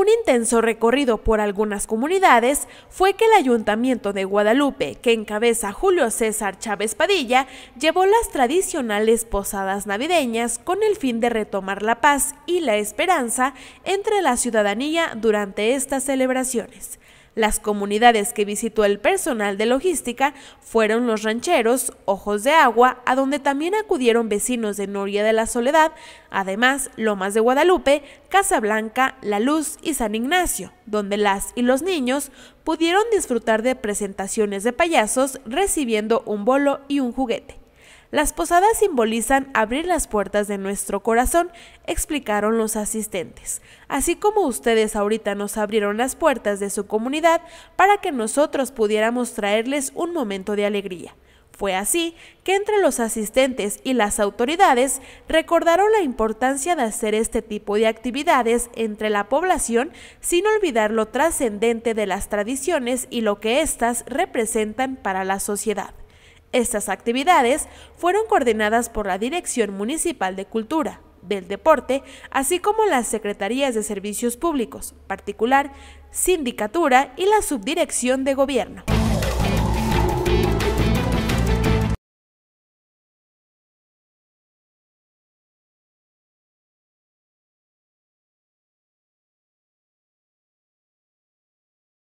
Un intenso recorrido por algunas comunidades fue que el Ayuntamiento de Guadalupe, que encabeza Julio César Chávez Padilla, llevó las tradicionales posadas navideñas con el fin de retomar la paz y la esperanza entre la ciudadanía durante estas celebraciones. Las comunidades que visitó el personal de logística fueron Los Rancheros, Ojos de Agua, a donde también acudieron vecinos de Noria de la Soledad, además Lomas de Guadalupe, Casablanca, La Luz y San Ignacio, donde las y los niños pudieron disfrutar de presentaciones de payasos recibiendo un bolo y un juguete. Las posadas simbolizan abrir las puertas de nuestro corazón, explicaron los asistentes. Así como ustedes ahorita nos abrieron las puertas de su comunidad para que nosotros pudiéramos traerles un momento de alegría. Fue así que entre los asistentes y las autoridades recordaron la importancia de hacer este tipo de actividades entre la población sin olvidar lo trascendente de las tradiciones y lo que éstas representan para la sociedad. Estas actividades fueron coordinadas por la Dirección Municipal de Cultura, del Deporte, así como las Secretarías de Servicios Públicos, particular, sindicatura y la Subdirección de Gobierno.